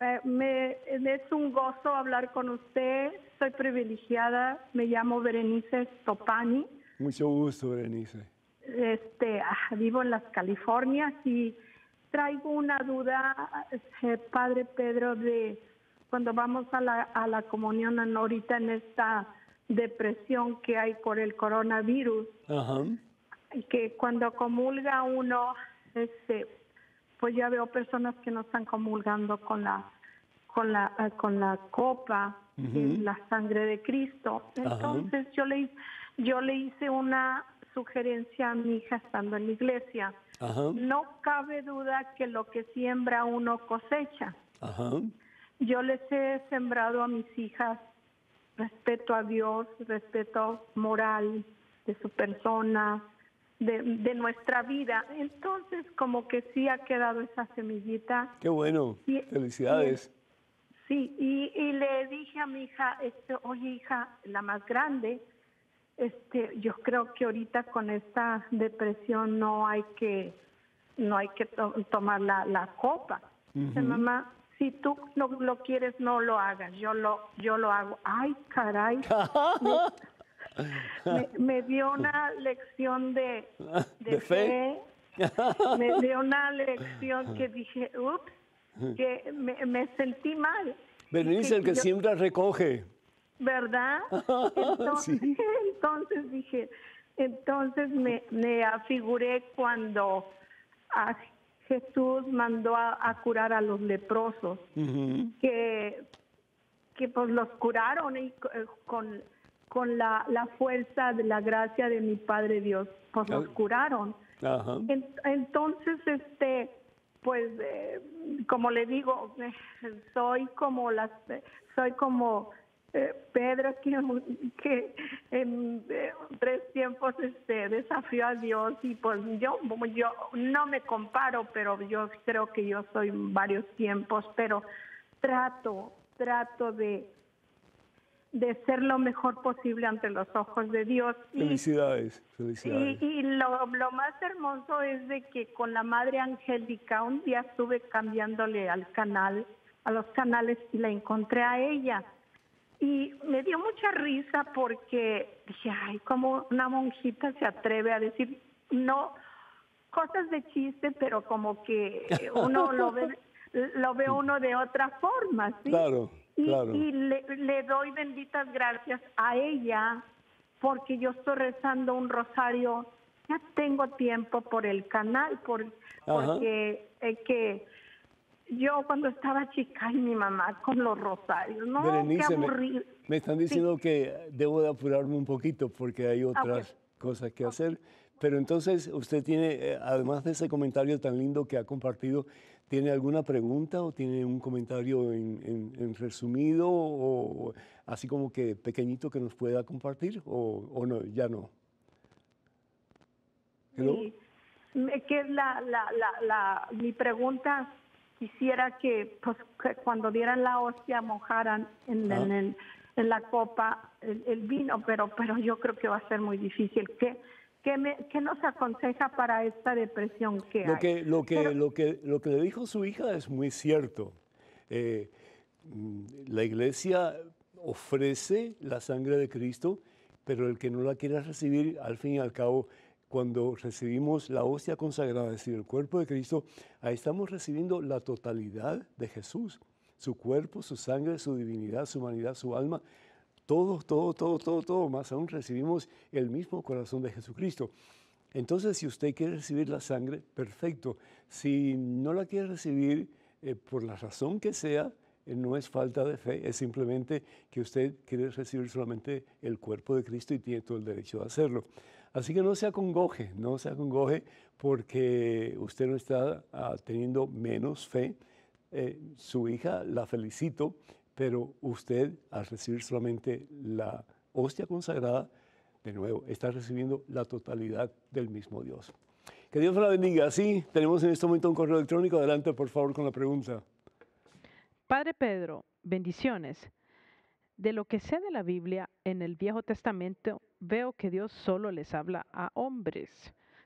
Eh, me, es un gozo hablar con usted. Soy privilegiada. Me llamo Berenice Topani. Mucho gusto, Berenice. Este, ah, vivo en las Californias y traigo una duda, eh, Padre Pedro, de cuando vamos a la, a la comunión ahorita en esta depresión que hay por el coronavirus. Ajá. Que cuando comulga uno, este, pues ya veo personas que no están comulgando con la con la ah, con la copa, eh, la sangre de Cristo. Entonces yo le yo le hice una sugerencia a mi hija estando en la iglesia. No cabe duda que lo que siembra uno cosecha. Yo les he sembrado a mis hijas respeto a Dios, respeto moral de su persona, de, nuestra vida. Entonces, como que sí ha quedado esa semillita. Qué bueno, felicidades. sí, y, le dije a mi hija, este, oye hija, la más grande, este, yo creo que ahorita con esta depresión no hay que, no hay que tomar la, copa. mamá, si tú no lo quieres, no lo hagas. Yo lo, yo lo hago. Ay, caray. Me, dio una lección de, fe? Me dio una lección que dije, ups, que me, sentí mal. Berenice, el que siempre recoge. ¿Verdad? Entonces, dije, entonces me, me afiguré cuando ah, Jesús mandó a, curar a los leprosos, que, que pues los curaron y, eh, con, con la, fuerza de la gracia de mi Padre Dios, pues los curaron. entonces, este, pues, eh, como le digo, eh, soy como las, soy como eh, Pedro que, en eh, tres tiempos este, desafió a Dios y pues yo, yo no me comparo, pero yo creo que yo soy varios tiempos, pero trato, trato de, de ser lo mejor posible ante los ojos de Dios. Felicidades, felicidades. Y, lo, lo, más hermoso es de que con la madre Angélica un día estuve cambiándole al canal, a los canales y la encontré a ella y me dio mucha risa porque dije, ay, cómo una monjita se atreve a decir, no, cosas de chiste, pero como que uno lo ve, lo ve uno de otra forma, ¿sí? y, le, doy benditas gracias a ella porque yo estoy rezando un rosario, ya tengo tiempo por el canal, por, porque eh, que yo cuando estaba chica y mi mamá con los rosarios, ¿no? qué aburrido. Me, están diciendo que debo de apurarme un poquito porque hay ah, otras cosas que hacer. Pero entonces usted tiene, eh, además de ese comentario tan lindo que ha compartido, ¿tiene alguna pregunta o tiene un comentario en, resumido o, así como que pequeñito que nos pueda compartir o, no, ya no? Sí. es la, mi pregunta quisiera que, pues, cuando dieran la hostia mojaran en, la copa el, vino, pero, pero yo creo que va a ser muy difícil. ¿Qué, qué, me, qué nos aconseja para esta depresión que lo Que, lo, que, lo, que, lo que le dijo su hija es muy cierto. Eh, mm, la iglesia ofrece la sangre de Cristo, pero el que no la quiera recibir, al fin y al cabo, cuando recibimos la hostia consagrada, es decir, el cuerpo de Cristo, ahí estamos recibiendo la totalidad de Jesús, su cuerpo, su sangre, su divinidad, su humanidad, su alma, todo, todo, todo, todo, todo, más aún recibimos el mismo corazón de Jesucristo. Entonces, si usted quiere recibir la sangre, perfecto. Si no la quiere recibir, eh, por la razón que sea, eh, no es falta de fe, es simplemente que usted quiere recibir solamente el cuerpo de Cristo y tiene todo el derecho de hacerlo. Así que no se acongoje, no se acongoje porque usted no está ah, teniendo menos fe. Eh, su hija la felicito, pero usted al recibir solamente la hostia consagrada, de nuevo, está recibiendo la totalidad del mismo Dios. Que Dios la bendiga. Sí, tenemos en este momento un correo electrónico. Adelante, por favor, con la pregunta. Padre Pedro, bendiciones. De lo que sé de la Biblia en el Viejo Testamento veo que Dios solo les habla a hombres.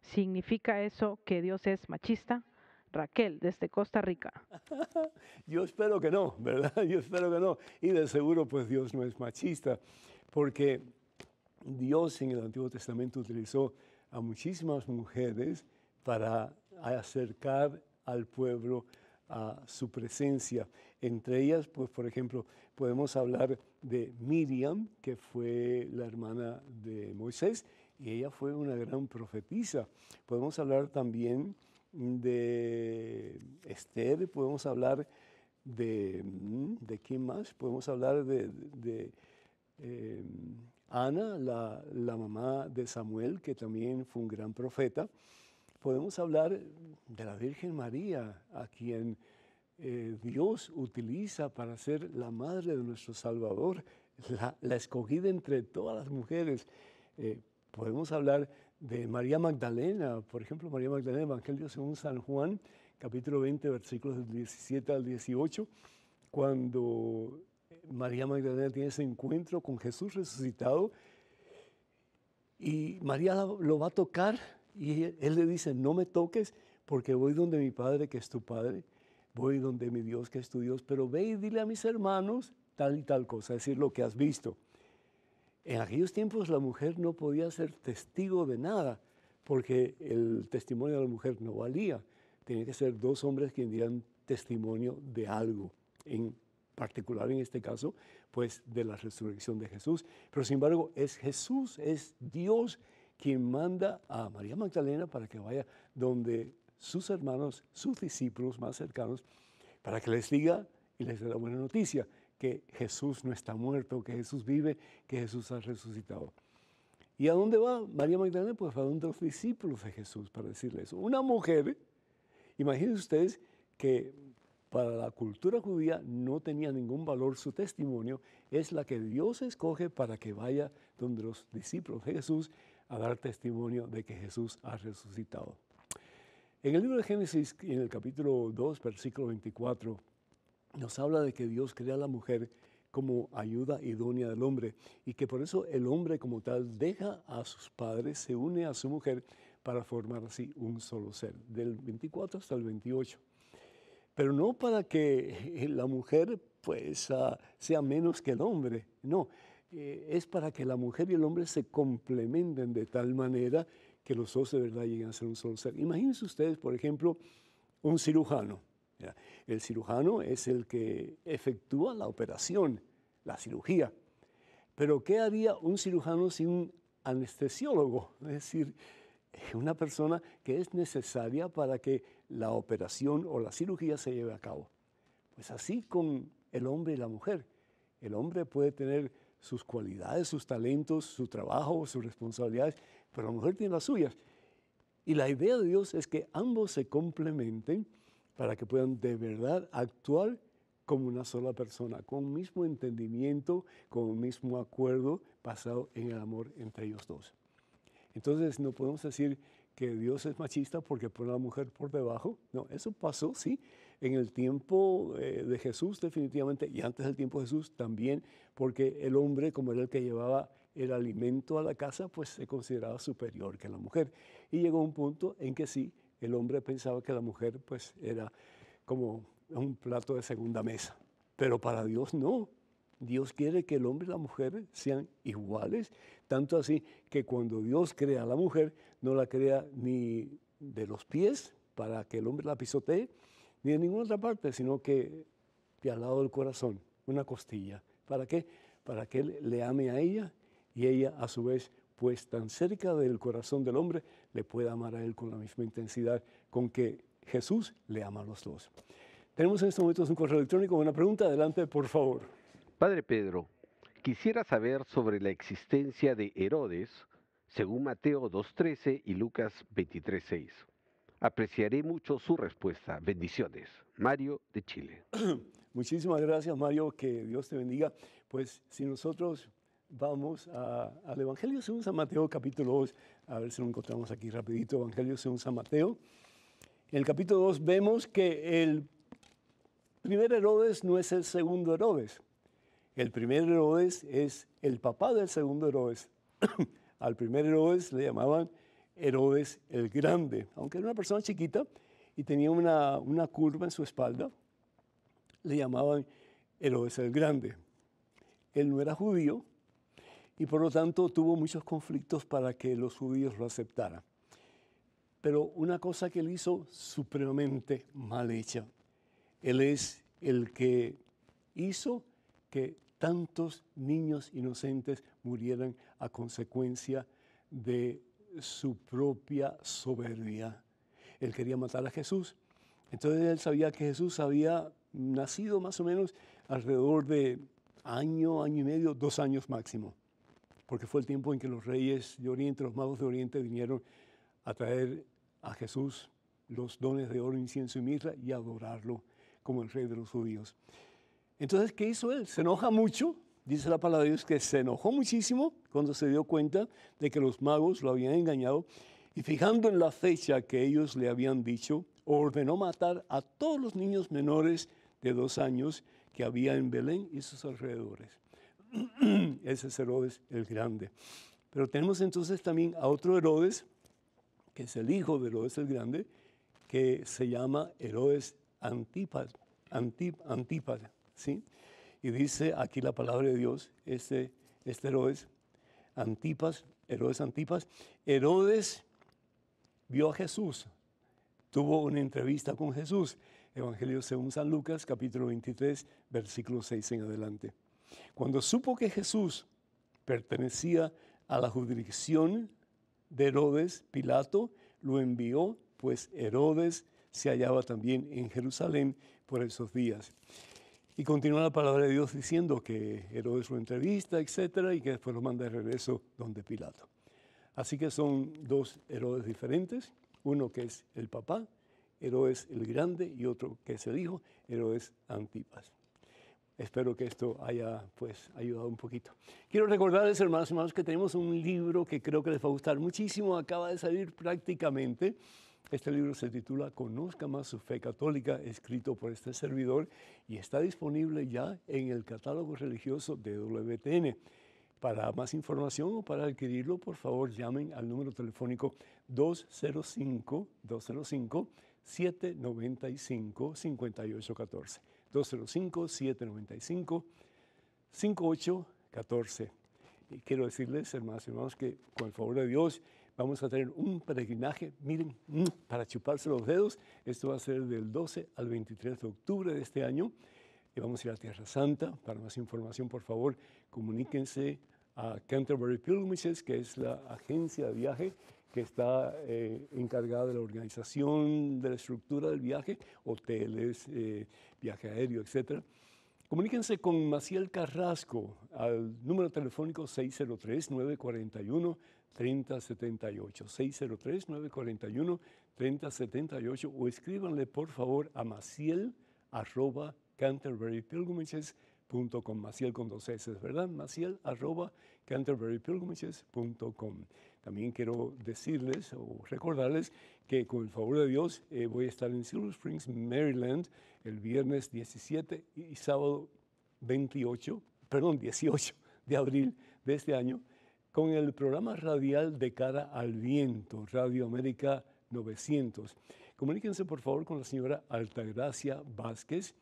¿Significa eso que Dios es machista? Raquel, desde Costa Rica. Yo espero que no, ¿verdad? Yo espero que no. Y de seguro, pues Dios no es machista, porque Dios en el Antiguo Testamento utilizó a muchísimas mujeres para acercar al pueblo a su presencia. Entre ellas, pues por ejemplo, podemos hablar de Miriam, que fue la hermana de Moisés, y ella fue una gran profetisa. Podemos hablar también de Esther, podemos hablar de, mm, ¿de quién más? Podemos hablar de, em, Ana, la mamá de Samuel, que también fue un gran profeta podemos hablar de la Virgen María, a quien eh, Dios utiliza para ser la madre de nuestro Salvador, la, escogida entre todas las mujeres. Eh, podemos hablar de María Magdalena, por ejemplo, María Magdalena, Evangelio según San Juan, capítulo 20, versículos del 17 al 18, cuando eh, María Magdalena tiene ese encuentro con Jesús resucitado y María lo va a tocar y él, le dice, no me toques porque voy donde mi padre, que es tu padre, voy donde mi Dios, que es tu Dios, pero ve y dile a mis hermanos tal y tal cosa, es decir, lo que has visto. En aquellos tiempos la mujer no podía ser testigo de nada, porque el testimonio de la mujer no valía. Tenían que ser dos hombres quienes dieran testimonio de algo, en particular en este caso, pues de la resurrección de Jesús. Pero sin embargo, es Jesús, es Dios quien manda a María Magdalena para que vaya donde sus hermanos, sus discípulos más cercanos, para que les diga y les dé la buena noticia, que Jesús no está muerto, que Jesús vive, que Jesús ha resucitado. ¿Y a dónde va María Magdalena? Pues a donde los discípulos de Jesús para decirles eso. Una mujer, imagínense ustedes que para la cultura judía no tenía ningún valor su testimonio, es la que Dios escoge para que vaya donde los discípulos de Jesús a dar testimonio de que Jesús ha resucitado. En el libro de Génesis, en el capítulo 2, versículo 24, nos habla de que Dios crea a la mujer como ayuda idónea del hombre y que por eso el hombre como tal deja a sus padres, se une a su mujer para formar así un solo ser, del 24 hasta el 28. Pero no para que la mujer pues ah, sea menos que el hombre, no, es para que la mujer y el hombre se complementen de tal manera que los dos de verdad lleguen a ser un solo ser. Imagínense ustedes, por ejemplo, un cirujano. El cirujano es el que efectúa la operación, la cirugía. Pero ¿qué haría un cirujano sin un anestesiólogo? Es decir, una persona que es necesaria para que la operación o la cirugía se lleve a cabo. Pues así con el hombre y la mujer. El hombre puede tener sus cualidades, sus talentos, su trabajo, sus responsabilidades, pero la mujer tiene las suyas. Y la idea de Dios es que ambos se complementen para que puedan de verdad actuar como una sola persona, con mismo entendimiento, con un mismo acuerdo basado en el amor entre ellos dos. Entonces no podemos decir que Dios es machista porque pone a la mujer por debajo. No, eso pasó, sí, en el tiempo eh, de Jesús definitivamente y antes del tiempo de Jesús también, porque el hombre como era el que llevaba el alimento a la casa, pues se consideraba superior que la mujer. Y llegó un punto en que sí, el hombre pensaba que la mujer pues era como un plato de segunda mesa, pero para Dios no. Dios quiere que el hombre y la mujer sean iguales, tanto así que cuando Dios crea a la mujer, no la crea ni de los pies para que el hombre la pisotee, ni en ninguna otra parte, sino que de al lado del corazón, una costilla. ¿Para qué? Para que él le ame a ella y ella a su vez, pues tan cerca del corazón del hombre, le pueda amar a él con la misma intensidad con que Jesús le ama a los dos. Tenemos en estos momentos un correo electrónico, una pregunta, adelante por favor. Padre Pedro, quisiera saber sobre la existencia de Herodes, según Mateo 2.13 y Lucas 23.6. Apreciaré mucho su respuesta. Bendiciones. Mario de Chile. Muchísimas gracias, Mario. Que Dios te bendiga. Pues si nosotros vamos al Evangelio según San Mateo, capítulo 2, a ver si lo encontramos aquí rapidito, Evangelio según San Mateo. En el capítulo 2 vemos que el primer Herodes no es el segundo Herodes. El primer Herodes es el papá del segundo Herodes. al primer Herodes le llamaban Herodes el Grande, aunque era una persona chiquita y tenía una, curva en su espalda, le llamaban Herodes el Grande. Él no era judío y por lo tanto tuvo muchos conflictos para que los judíos lo aceptaran. Pero una cosa que él hizo supremamente mal hecha, él es el que hizo que tantos niños inocentes murieran a consecuencia de su propia soberbia. Él quería matar a Jesús. Entonces él sabía que Jesús había nacido más o menos alrededor de año, año y medio, dos años máximo, porque fue el tiempo en que los reyes de Oriente, los magos de Oriente vinieron a traer a Jesús los dones de oro, incienso y mirra y adorarlo como el rey de los judíos. Entonces, ¿qué hizo él? Se enoja mucho dice la palabra de Dios que se enojó muchísimo cuando se dio cuenta de que los magos lo habían engañado y fijando en la fecha que ellos le habían dicho, ordenó matar a todos los niños menores de dos años que había en Belén y sus alrededores. Ese es Herodes el Grande. Pero tenemos entonces también a otro Herodes, que es el hijo de Herodes el Grande, que se llama Herodes Antipas, Antip, ¿sí? Y dice aquí la palabra de Dios, este, este, Herodes, Antipas, Herodes Antipas, Herodes vio a Jesús, tuvo una entrevista con Jesús. Evangelio según San Lucas, capítulo 23, versículo 6 en adelante. Cuando supo que Jesús pertenecía a la jurisdicción de Herodes, Pilato lo envió, pues Herodes se hallaba también en Jerusalén por esos días. Y continúa la palabra de Dios diciendo que Herodes lo entrevista, etcétera, y que después lo manda de regreso donde Pilato. Así que son dos Herodes diferentes, uno que es el papá, Herodes el grande, y otro que es el hijo, Herodes Antipas. Espero que esto haya pues, ayudado un poquito. Quiero recordarles, hermanos y hermanos, que tenemos un libro que creo que les va a gustar muchísimo. Acaba de salir prácticamente. Este libro se titula Conozca más su fe católica, escrito por este servidor y está disponible ya en el catálogo religioso de WTN. Para más información o para adquirirlo, por favor llamen al número telefónico 205 205 795 5814. 205-795-5814. Y quiero decirles, hermanos y hermanos, que con el favor de Dios vamos a tener un peregrinaje, miren, mm, para chuparse los dedos. Esto va a ser del 12 al 23 de octubre de este año. Y vamos a ir a Tierra Santa. Para más información, por favor, comuníquense a Canterbury Pilgrimages, que es la agencia de viaje que está eh, encargada de la organización de la estructura del viaje, hoteles, eh, viaje aéreo, etc. Comuníquense con Maciel Carrasco al número telefónico 603-941-3078. 603-941-3078 o escríbanle por favor a maciel arroba Punto Maciel con dos S, ¿verdad? Maciel arroba canterburypilgrimages.com. También quiero decirles o recordarles que con el favor de Dios eh, voy a estar en Silver Springs, Maryland, el viernes 17 y sábado 28, perdón, 18 de abril de este año, con el programa radial de cara al viento, Radio América 900. Comuníquense por favor con la señora Altagracia Vázquez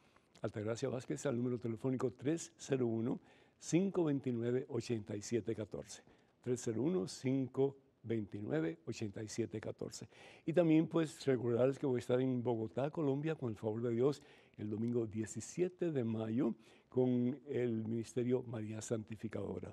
Altagracia Vázquez al número telefónico 301-529-8714. 301-529-8714. Y también pues recordarles que voy a estar en Bogotá, Colombia, con el favor de Dios, el domingo 17 de mayo con el Ministerio María Santificadora.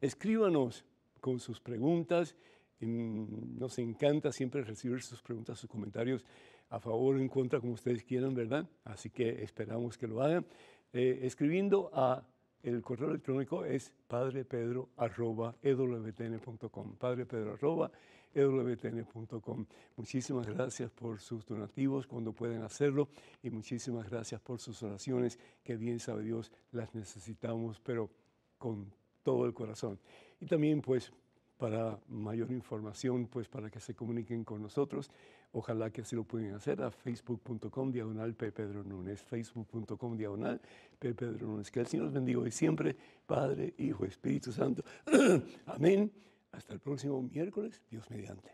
Escríbanos con sus preguntas. Nos encanta siempre recibir sus preguntas, sus comentarios a favor o en contra, como ustedes quieran, ¿verdad? Así que esperamos que lo hagan. Eh, escribiendo a el correo electrónico es padrepedro.com. E padrepedro.com. E muchísimas gracias por sus donativos cuando pueden hacerlo y muchísimas gracias por sus oraciones, que bien sabe Dios, las necesitamos, pero con todo el corazón. Y también, pues, para mayor información, pues para que se comuniquen con nosotros, Ojalá que así lo pueden hacer a facebook.com diagonal P. Pedro Núñez, facebook.com diagonal P. Pedro Núñez. Que el Señor los bendiga hoy siempre, Padre, Hijo, Espíritu Santo. Amén. Hasta el próximo miércoles, Dios mediante.